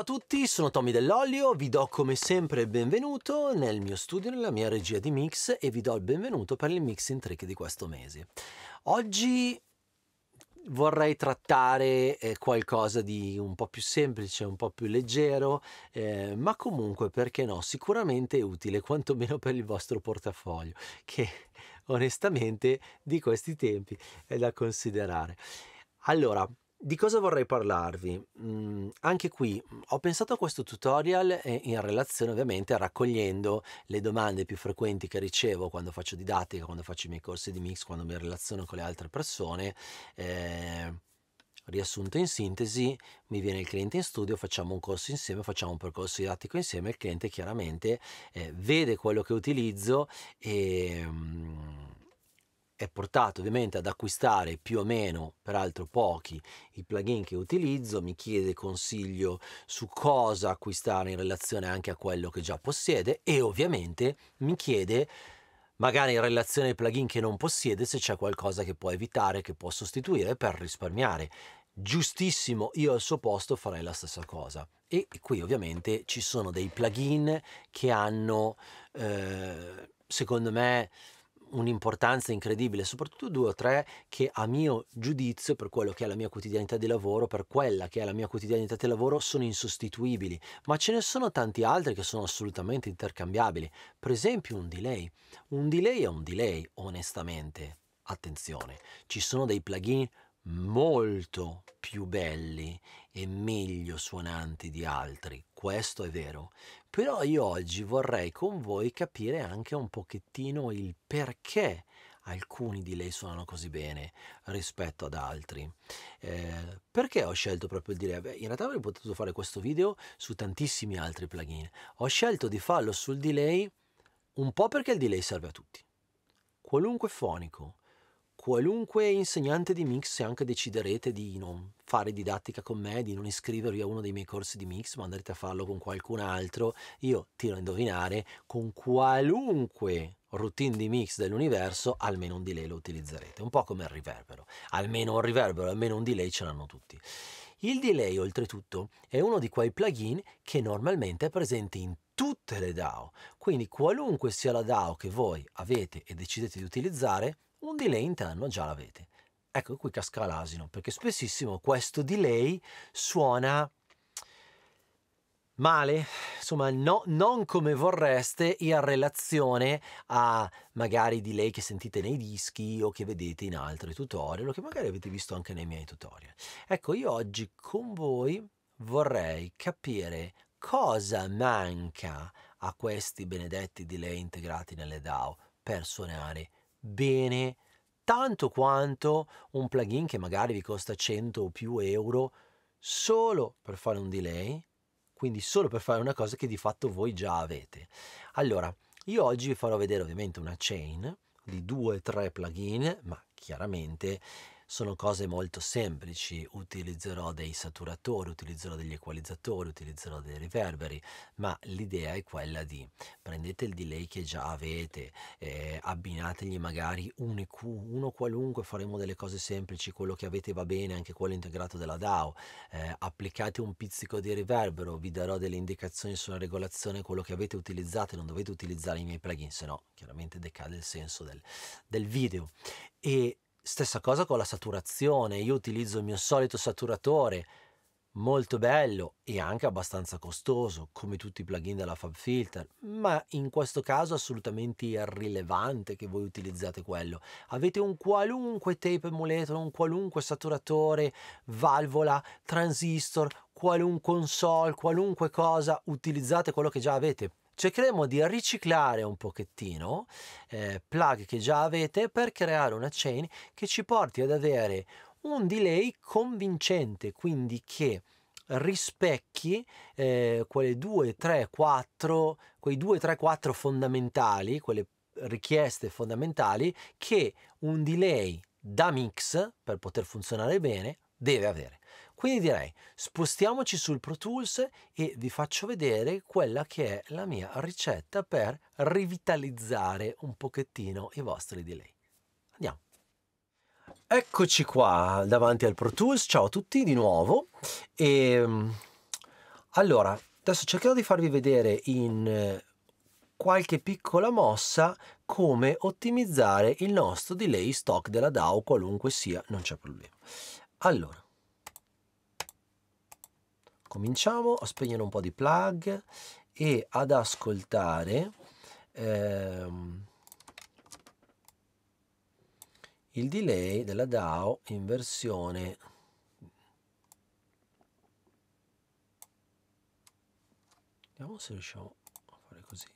Ciao a tutti, sono Tommy Dell'Olio, vi do come sempre il benvenuto nel mio studio, nella mia regia di mix e vi do il benvenuto per il mixing trick di questo mese. Oggi vorrei trattare eh, qualcosa di un po' più semplice, un po' più leggero, eh, ma comunque perché no, sicuramente utile quantomeno per il vostro portafoglio, che onestamente di questi tempi è da considerare. Allora, di cosa vorrei parlarvi? Mm, anche qui ho pensato a questo tutorial eh, in relazione ovviamente raccogliendo le domande più frequenti che ricevo quando faccio didattica, quando faccio i miei corsi di mix, quando mi relaziono con le altre persone. Eh, riassunto in sintesi, mi viene il cliente in studio, facciamo un corso insieme, facciamo un percorso didattico insieme, il cliente chiaramente eh, vede quello che utilizzo e... Mm, è portato ovviamente ad acquistare più o meno, peraltro pochi, i plugin che utilizzo, mi chiede consiglio su cosa acquistare in relazione anche a quello che già possiede e ovviamente mi chiede magari in relazione ai plugin che non possiede se c'è qualcosa che può evitare, che può sostituire per risparmiare. Giustissimo, io al suo posto farei la stessa cosa. E qui ovviamente ci sono dei plugin che hanno, eh, secondo me, un'importanza incredibile, soprattutto due o tre che a mio giudizio, per quello che è la mia quotidianità di lavoro, per quella che è la mia quotidianità di lavoro, sono insostituibili, ma ce ne sono tanti altri che sono assolutamente intercambiabili. Per esempio un delay. Un delay è un delay, onestamente. Attenzione, ci sono dei plugin molto più belli e meglio suonanti di altri, questo è vero, però io oggi vorrei con voi capire anche un pochettino il perché alcuni di lei suonano così bene rispetto ad altri. Eh, perché ho scelto proprio il delay? Beh, in realtà avrei potuto fare questo video su tantissimi altri plugin. Ho scelto di farlo sul delay un po' perché il delay serve a tutti. Qualunque fonico qualunque insegnante di mix, se anche deciderete di non fare didattica con me, di non iscrivervi a uno dei miei corsi di mix, ma andrete a farlo con qualcun altro, io tiro a indovinare con qualunque routine di mix dell'universo, almeno un delay lo utilizzerete, un po' come il riverbero, almeno un riverbero, almeno un delay ce l'hanno tutti. Il delay oltretutto è uno di quei plugin che normalmente è presente in tutte le DAO, quindi qualunque sia la DAO che voi avete e decidete di utilizzare, un delay interno già l'avete. Ecco qui casca l'asino, perché spessissimo questo delay suona male, insomma no, non come vorreste in relazione a magari delay che sentite nei dischi o che vedete in altri tutorial o che magari avete visto anche nei miei tutorial. Ecco, io oggi con voi vorrei capire cosa manca a questi benedetti delay integrati nelle DAO per suonare bene tanto quanto un plugin che magari vi costa 100 o più euro solo per fare un delay, quindi solo per fare una cosa che di fatto voi già avete. Allora, io oggi vi farò vedere ovviamente una chain di 2-3 plugin, ma chiaramente sono cose molto semplici, utilizzerò dei saturatori, utilizzerò degli equalizzatori, utilizzerò dei riverberi, ma l'idea è quella di prendete il delay che già avete, eh, abbinategli magari un EQ, uno qualunque, faremo delle cose semplici, quello che avete va bene, anche quello integrato della DAO, eh, applicate un pizzico di riverbero, vi darò delle indicazioni sulla regolazione, quello che avete utilizzato, non dovete utilizzare i miei plugin, se no chiaramente decade il senso del, del video. E Stessa cosa con la saturazione, io utilizzo il mio solito saturatore, molto bello e anche abbastanza costoso, come tutti i plugin della FabFilter, ma in questo caso assolutamente irrilevante che voi utilizzate quello. Avete un qualunque tape emulator, un qualunque saturatore, valvola, transistor, qualunque console, qualunque cosa, utilizzate quello che già avete, cercheremo di riciclare un pochettino eh, plug che già avete per creare una chain che ci porti ad avere un delay convincente, quindi che rispecchi eh, quelle 2, 3, 4, quei 2, 3, 4 fondamentali, quelle richieste fondamentali che un delay da mix per poter funzionare bene deve avere. Quindi direi spostiamoci sul Pro Tools e vi faccio vedere quella che è la mia ricetta per rivitalizzare un pochettino i vostri delay. Andiamo. Eccoci qua davanti al Pro Tools, ciao a tutti di nuovo e ehm, allora adesso cercherò di farvi vedere in eh, qualche piccola mossa come ottimizzare il nostro delay stock della DAO qualunque sia, non c'è problema. Allora, cominciamo a spegnere un po' di plug e ad ascoltare ehm, il delay della DAO in versione vediamo se riusciamo a fare così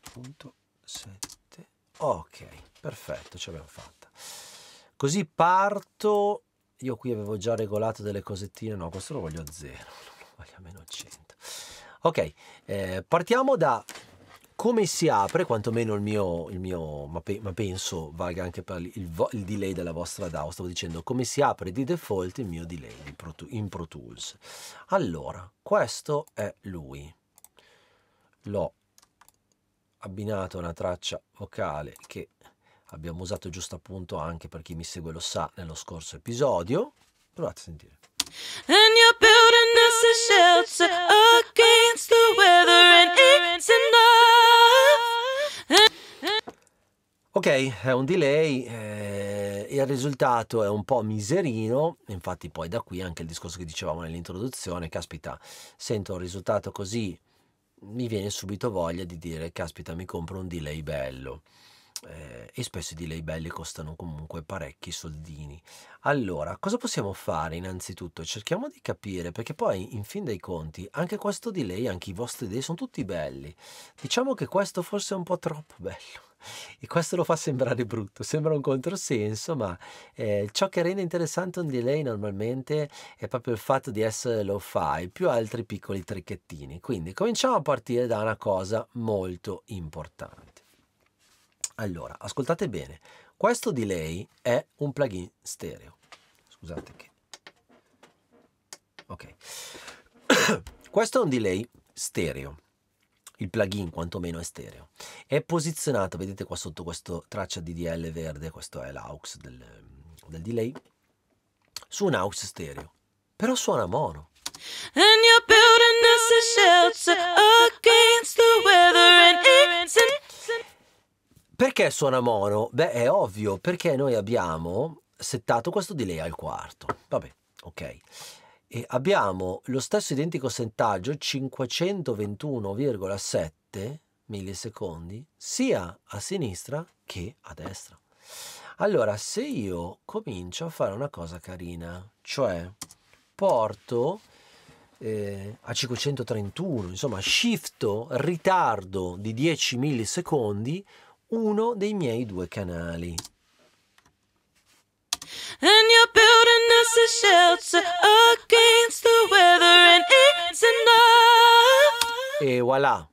punto 7 Ok, perfetto, ce l'abbiamo fatta. Così parto, io qui avevo già regolato delle cosettine, no, questo lo voglio a zero, lo voglio a meno 100. Ok, eh, partiamo da come si apre, quantomeno il mio, il mio ma, pe ma, penso valga anche per il, il, delay della vostra DAO, stavo dicendo come si apre di default il mio delay Pro in Pro Tools. Allora, questo è lui, l'ho abbinato a una traccia vocale che abbiamo usato giusto appunto anche per chi mi segue lo sa nello scorso episodio. Provate a sentire. And you're building us a shelter against the weather and it's Ok, è un delay eh, il risultato è un po' miserino, infatti poi da qui anche il discorso che dicevamo nell'introduzione, caspita, sento un risultato così mi viene subito voglia di dire caspita mi compro un delay bello eh, e spesso i delay belli costano comunque parecchi soldini allora cosa possiamo fare innanzitutto cerchiamo di capire perché poi in fin dei conti anche questo delay anche i vostri delay sono tutti belli diciamo che questo forse è un po' troppo bello e questo lo fa sembrare brutto, sembra un controsenso, ma eh, ciò che rende interessante un delay normalmente è proprio il fatto di essere lo fai, più altri piccoli tricchettini. Quindi cominciamo a partire da una cosa molto importante. Allora, ascoltate bene, questo delay è un plugin stereo. Scusate che... Ok. questo è un delay stereo il plugin quantomeno è stereo. È posizionato, vedete qua sotto questo traccia DDL verde, questo è l'aux del, del delay, su un aux stereo, però suona mono. And you're building us a shelter against the weather and it's an... Perché suona mono? Beh, è ovvio, perché noi abbiamo settato questo delay al quarto. Vabbè, ok. E abbiamo lo stesso identico settaggio 521,7 millisecondi sia a sinistra che a destra. Allora, se io comincio a fare una cosa carina, cioè porto eh, a 531, insomma, shifto ritardo di 10 millisecondi uno dei miei due canali. And you're building us a shelter against the weather and it's enough. E voilà.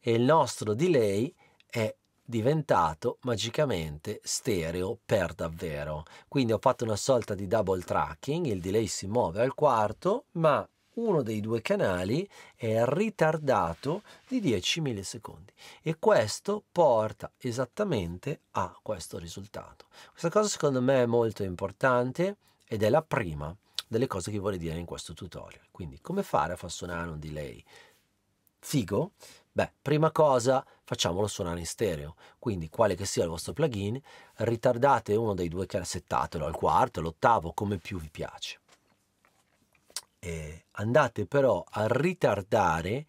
E il nostro delay è diventato magicamente stereo per davvero. Quindi ho fatto una sorta di double tracking, il delay si muove al quarto, ma uno dei due canali è ritardato di 10 millisecondi e questo porta esattamente a questo risultato. Questa cosa secondo me è molto importante ed è la prima delle cose che vorrei dire in questo tutorial. Quindi come fare a far suonare un delay? Figo? Beh, prima cosa facciamolo suonare in stereo, quindi quale che sia il vostro plugin, ritardate uno dei due canali, settatelo al quarto, all'ottavo, come più vi piace eh, andate però a ritardare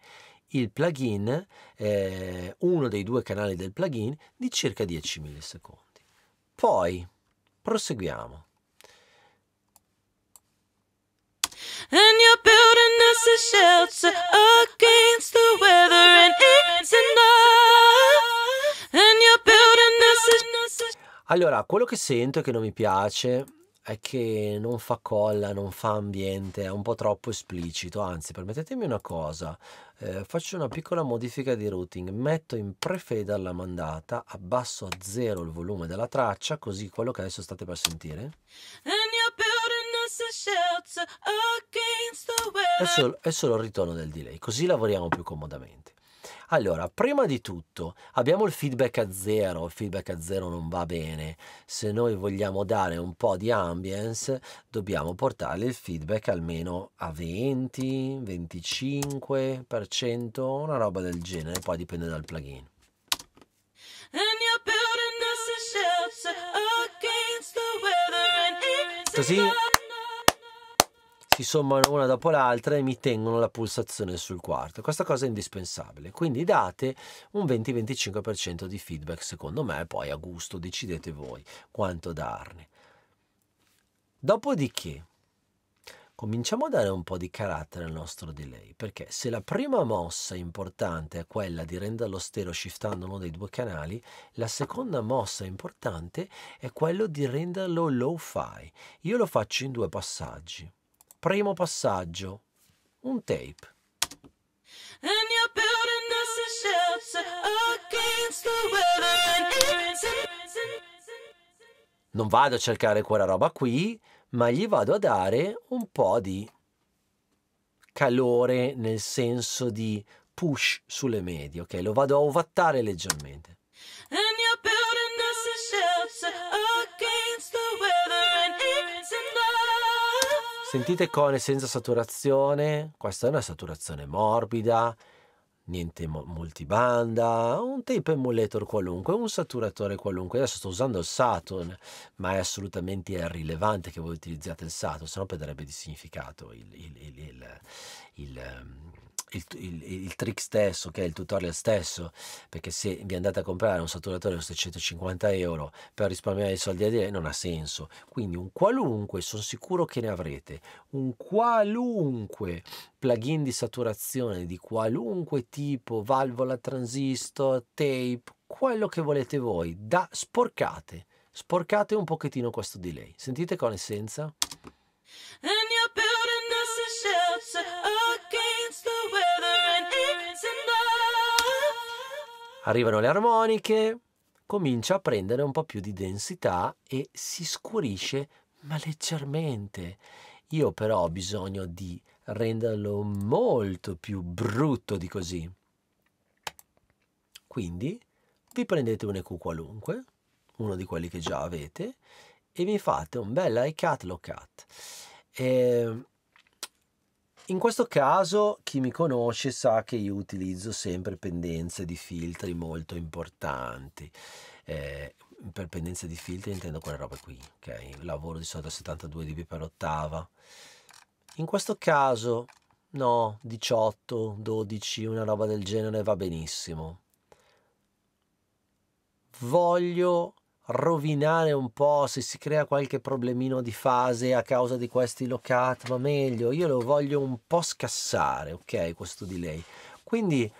il plugin, eh, uno dei due canali del plugin, di circa 10 millisecondi. Poi proseguiamo. And you're building us a shelter against the weather and it's enough. And you're building us a... Allora, quello che sento e che non mi piace è che non fa colla, non fa ambiente, è un po' troppo esplicito, anzi permettetemi una cosa, eh, faccio una piccola modifica di routing, metto in prefade la mandata, abbasso a zero il volume della traccia, così quello che adesso state per sentire... È solo, è solo il ritorno del delay, così lavoriamo più comodamente. Allora, prima di tutto abbiamo il feedback a zero, il feedback a zero non va bene. Se noi vogliamo dare un po' di ambience, dobbiamo portare il feedback almeno a 20, 25%, una roba del genere, poi dipende dal plugin. Così si sommano una dopo l'altra e mi tengono la pulsazione sul quarto. Questa cosa è indispensabile, quindi date un 20-25% di feedback secondo me, poi a gusto decidete voi quanto darne. Dopodiché cominciamo a dare un po' di carattere al nostro delay, perché se la prima mossa importante è quella di renderlo stereo shiftando uno dei due canali, la seconda mossa importante è quella di renderlo low-fi. Io lo faccio in due passaggi. Primo passaggio. Un tape. Non vado a cercare quella roba qui, ma gli vado a dare un po' di calore nel senso di push sulle medie, ok? Lo vado a ovattare leggermente. And you're building us a shelter. Sentite cone senza saturazione, questa è una saturazione morbida, niente multibanda, un tape emulator qualunque, un saturatore qualunque. Adesso sto usando il Saturn, ma è assolutamente irrilevante che voi utilizziate il Saturn, se no perderebbe di significato il, il, il, il ehm, il, il, il, trick stesso, che è il tutorial stesso, perché se vi andate a comprare un saturatore da 750 euro per risparmiare i soldi a dire non ha senso. Quindi un qualunque, sono sicuro che ne avrete, un qualunque plugin di saturazione di qualunque tipo, valvola, transistor, tape, quello che volete voi, da sporcate, sporcate un pochettino questo delay. Sentite con essenza. And you're building us a shelter. Arrivano le armoniche, comincia a prendere un po' più di densità e si scurisce ma leggermente. Io però ho bisogno di renderlo molto più brutto di così. Quindi vi prendete un EQ qualunque, uno di quelli che già avete, e vi fate un bel cut, low cut. E ehm, in questo caso chi mi conosce sa che io utilizzo sempre pendenze di filtri molto importanti. Eh, per pendenze di filtri intendo quelle robe qui, ok? Lavoro di solito a 72 dB per ottava. In questo caso no, 18, 12, una roba del genere va benissimo. Voglio rovinare un po' se si crea qualche problemino di fase a causa di questi locati, ma meglio, io lo voglio un po' scassare, ok, questo delay. Quindi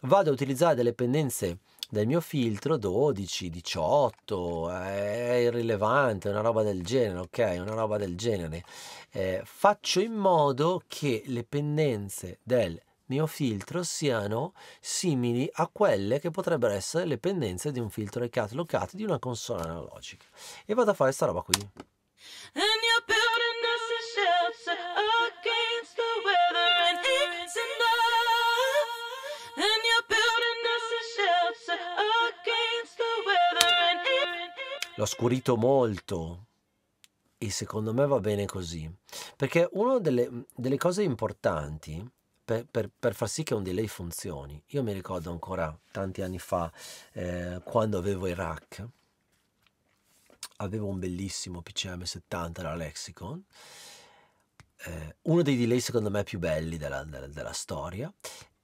vado a utilizzare delle pendenze del mio filtro 12, 18, eh, è irrilevante, una roba del genere, ok? Una roba del genere. Eh, faccio in modo che le pendenze del mio filtro siano simili a quelle che potrebbero essere le pendenze di un filtro ECAT locat di una console analogica. E vado a fare sta roba qui. L'ho scurito molto e secondo me va bene così, perché una delle, delle cose importanti per, per, per, far sì che un delay funzioni. Io mi ricordo ancora tanti anni fa, eh, quando avevo i rack, avevo un bellissimo PCM70 da Lexicon, eh, uno dei delay secondo me più belli della, della, della storia,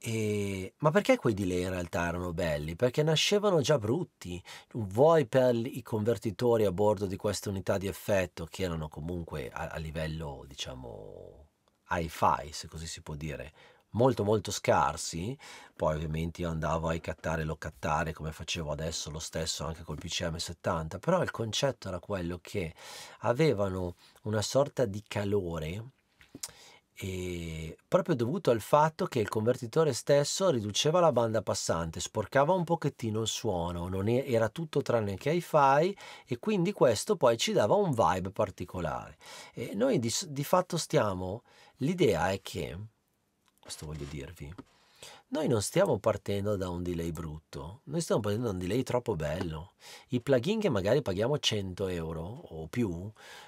e, ma perché quei delay in realtà erano belli? Perché nascevano già brutti, vuoi per i convertitori a bordo di queste unità di effetto che erano comunque a, a livello, diciamo, hi-fi, se così si può dire, molto molto scarsi, poi ovviamente io andavo a cattare e cattare come facevo adesso lo stesso anche col PCM70, però il concetto era quello che avevano una sorta di calore e proprio dovuto al fatto che il convertitore stesso riduceva la banda passante, sporcava un pochettino il suono, non era tutto tranne che hi-fi e quindi questo poi ci dava un vibe particolare. E noi di, di fatto stiamo, l'idea è che questo voglio dirvi. Noi non stiamo partendo da un delay brutto, noi stiamo partendo da un delay troppo bello. I plugin che magari paghiamo 100 euro o più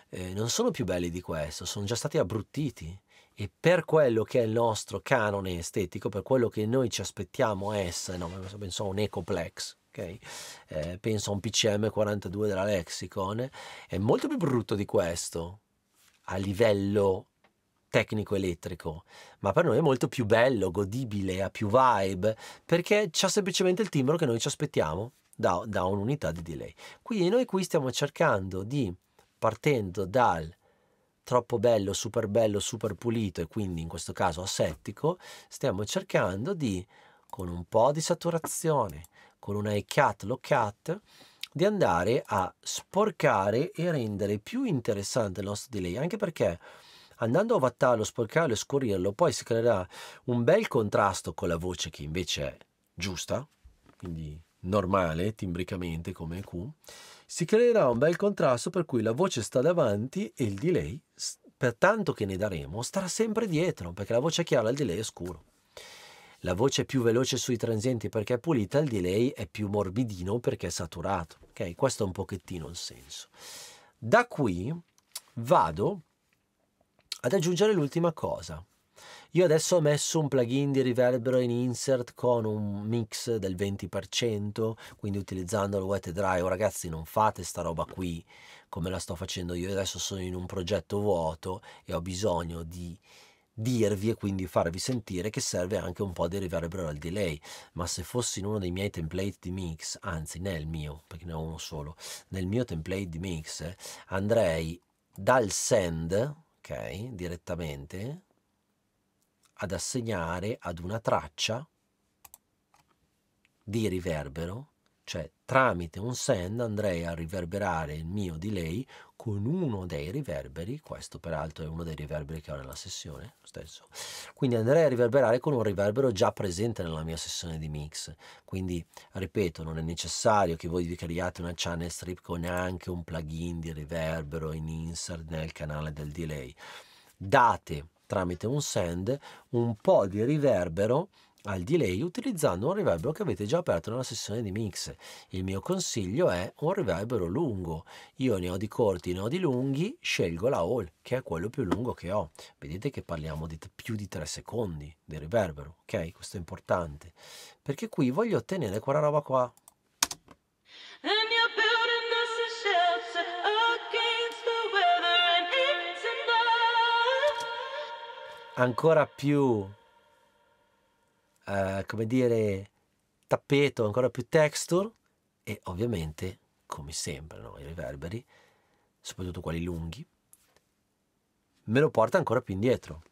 eh, non sono più belli di questo, sono già stati abbruttiti e per quello che è il nostro canone estetico, per quello che noi ci aspettiamo essere, no, penso a un Ecoplex, okay? eh, penso a un PCM42 della Lexicon, è molto più brutto di questo a livello tecnico elettrico, ma per noi è molto più bello, godibile, ha più vibe, perché c'ha semplicemente il timbro che noi ci aspettiamo da, da un'unità di delay. Quindi noi qui stiamo cercando di, partendo dal troppo bello, super bello, super pulito e quindi in questo caso assettico, stiamo cercando di, con un po' di saturazione, con una ECAT, low cut, di andare a sporcare e rendere più interessante il nostro delay, anche perché andando a vattarlo, sporcarlo e scurirlo, poi si creerà un bel contrasto con la voce che invece è giusta, quindi normale timbricamente come Q, si creerà un bel contrasto per cui la voce sta davanti e il delay, per tanto che ne daremo, starà sempre dietro, perché la voce è chiara e il delay è scuro. La voce è più veloce sui transienti perché è pulita, il delay è più morbidino perché è saturato. Ok, questo è un pochettino il senso. Da qui vado ad aggiungere l'ultima cosa. Io adesso ho messo un plugin di riverbero in insert con un mix del 20%, quindi utilizzando il wet dry. Oh, ragazzi, non fate sta roba qui come la sto facendo io. Adesso sono in un progetto vuoto e ho bisogno di dirvi e quindi farvi sentire che serve anche un po' di riverbero al delay ma se fossi in uno dei miei template di mix anzi nel mio perché ne ho uno solo nel mio template di mix eh, andrei dal send ok, direttamente, ad assegnare ad una traccia di riverbero, cioè tramite un send andrei a riverberare il mio delay con uno dei riverberi, questo peraltro è uno dei riverberi che ho nella sessione, stesso. quindi andrei a riverberare con un riverbero già presente nella mia sessione di mix, quindi ripeto non è necessario che voi vi creiate una channel strip con anche un plugin di riverbero in insert nel canale del delay, date tramite un send un po' di riverbero al delay utilizzando un riverbero che avete già aperto nella sessione di mix. Il mio consiglio è un riverbero lungo. Io ne ho di corti, ne ho di lunghi, scelgo la hall che è quello più lungo che ho. Vedete che parliamo di più di 3 secondi del riverbero, ok? Questo è importante perché qui voglio ottenere quella roba qua. Ancora più eh, come dire, tappeto, ancora più texture e ovviamente, come sempre, no, i riverberi, soprattutto quelli lunghi, me lo porta ancora più indietro.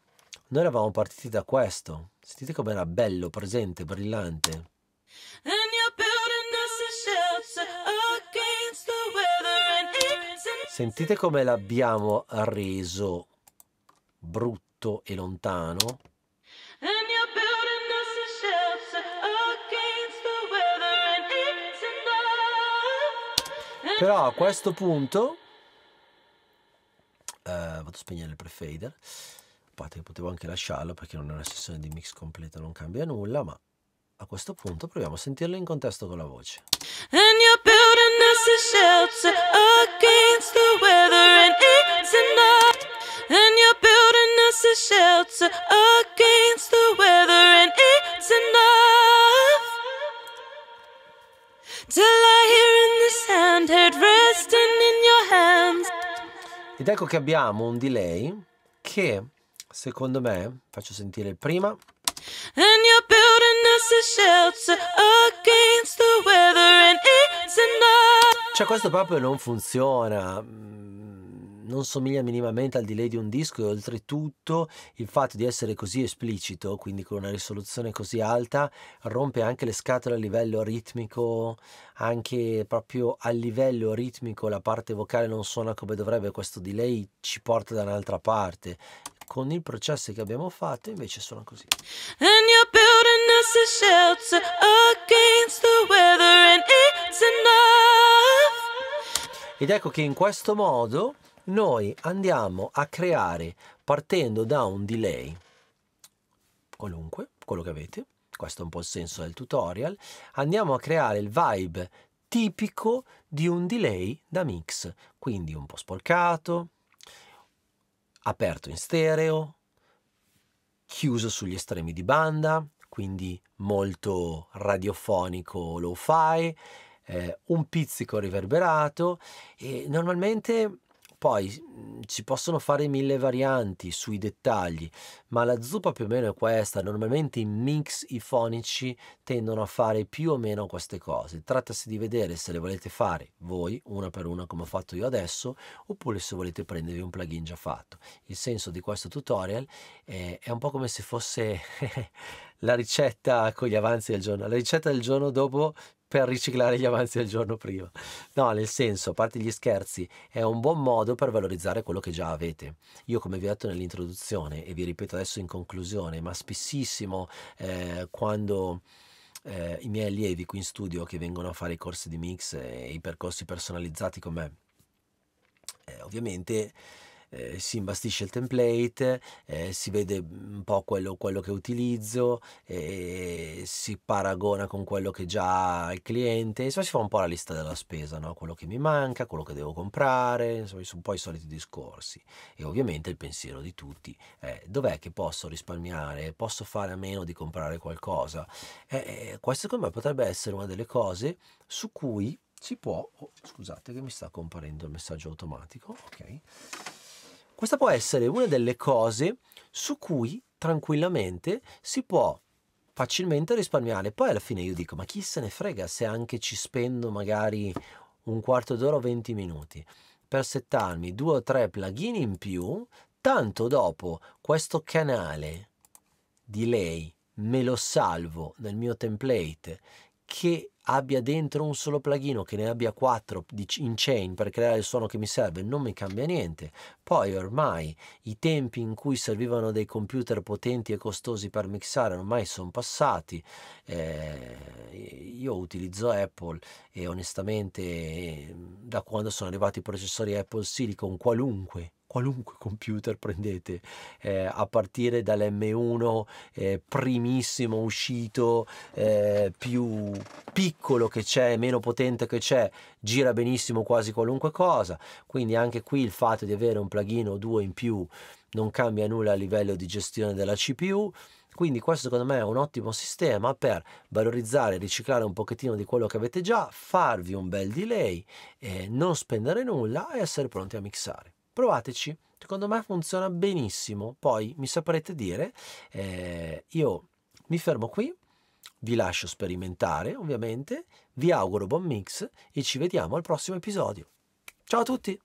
Noi eravamo partiti da questo, sentite com'era bello, presente, brillante. Uh, sentite come l'abbiamo reso brutto e lontano Però a questo punto... Eh, vado a spegnere il prefader. A parte che potevo anche lasciarlo perché non è una sessione di mix completa, non cambia nulla, ma a questo punto proviamo a sentirlo in contesto con la voce. And you're building us a shelter against the weather and it's enough. And you're building us a shelter against Ed ecco che abbiamo un delay che secondo me, faccio sentire il prima. And you're building us a shelter against the weather and it's enough. Cioè questo proprio non funziona mm non somiglia minimamente al delay di un disco e oltretutto il fatto di essere così esplicito, quindi con una risoluzione così alta, rompe anche le scatole a livello ritmico, anche proprio a livello ritmico la parte vocale non suona come dovrebbe, questo delay ci porta da un'altra parte. Con il processo che abbiamo fatto invece suona così. And you're building us a shelter against the weather and it's enough. Ed ecco che in questo modo noi andiamo a creare partendo da un delay qualunque, quello che avete, questo è un po' il senso del tutorial, andiamo a creare il vibe tipico di un delay da mix, quindi un po' sporcato, aperto in stereo, chiuso sugli estremi di banda, quindi molto radiofonico lo fi eh, un pizzico riverberato e normalmente poi mhmm, ci possono fare mille varianti sui dettagli, ma la zuppa più o meno è questa. Normalmente i mix ifonici tendono a fare più o meno queste cose. Trattasi di vedere se le volete fare voi, una per una come ho fatto io adesso, oppure se volete prendervi un plugin già fatto. Il senso di questo tutorial è, è un po' come se fosse la ricetta con gli avanzi del giorno, la ricetta del giorno dopo per riciclare gli avanzi del giorno prima. No, nel senso, a parte gli scherzi, è un buon modo per valorizzare quello che già avete. Io, come vi ho detto nell'introduzione e vi ripeto adesso in conclusione, ma spessissimo eh, quando... Eh, i miei allievi qui in studio che vengono a fare i corsi di mix e i percorsi personalizzati con me. Eh, ovviamente eh, si imbastisce il template, eh, si vede un po' quello, quello che utilizzo, eh, si paragona con quello che già ha il cliente, insomma si fa un po' la lista della spesa, no? quello che mi manca, quello che devo comprare, insomma sono un po' i soliti discorsi e ovviamente il pensiero di tutti è dov'è che posso risparmiare, posso fare a meno di comprare qualcosa. Eh, questo secondo me potrebbe essere una delle cose su cui si può, oh, scusate che mi sta comparendo il messaggio automatico, ok? Questa può essere una delle cose su cui tranquillamente si può facilmente risparmiare. Poi alla fine io dico, ma chi se ne frega se anche ci spendo magari un quarto d'ora o 20 minuti per settarmi due o tre plugin in più, tanto dopo questo canale di lei me lo salvo nel mio template che abbia dentro un solo plugin o che ne abbia quattro in chain per creare il suono che mi serve non mi cambia niente. Poi ormai i tempi in cui servivano dei computer potenti e costosi per mixare ormai sono passati. Eh, io utilizzo Apple e onestamente eh, da quando sono arrivati i processori Apple Silicon qualunque qualunque computer prendete, eh, a partire dall'M1 eh, primissimo uscito, eh, più piccolo che c'è, meno potente che c'è, gira benissimo quasi qualunque cosa, quindi anche qui il fatto di avere un plugin o due in più non cambia nulla a livello di gestione della CPU, quindi questo secondo me è un ottimo sistema per valorizzare, riciclare un pochettino di quello che avete già, farvi un bel delay, non spendere nulla e essere pronti a mixare. Provateci, secondo me funziona benissimo. Poi mi saprete dire, eh, io mi fermo qui, vi lascio sperimentare ovviamente, vi auguro buon mix e ci vediamo al prossimo episodio. Ciao a tutti!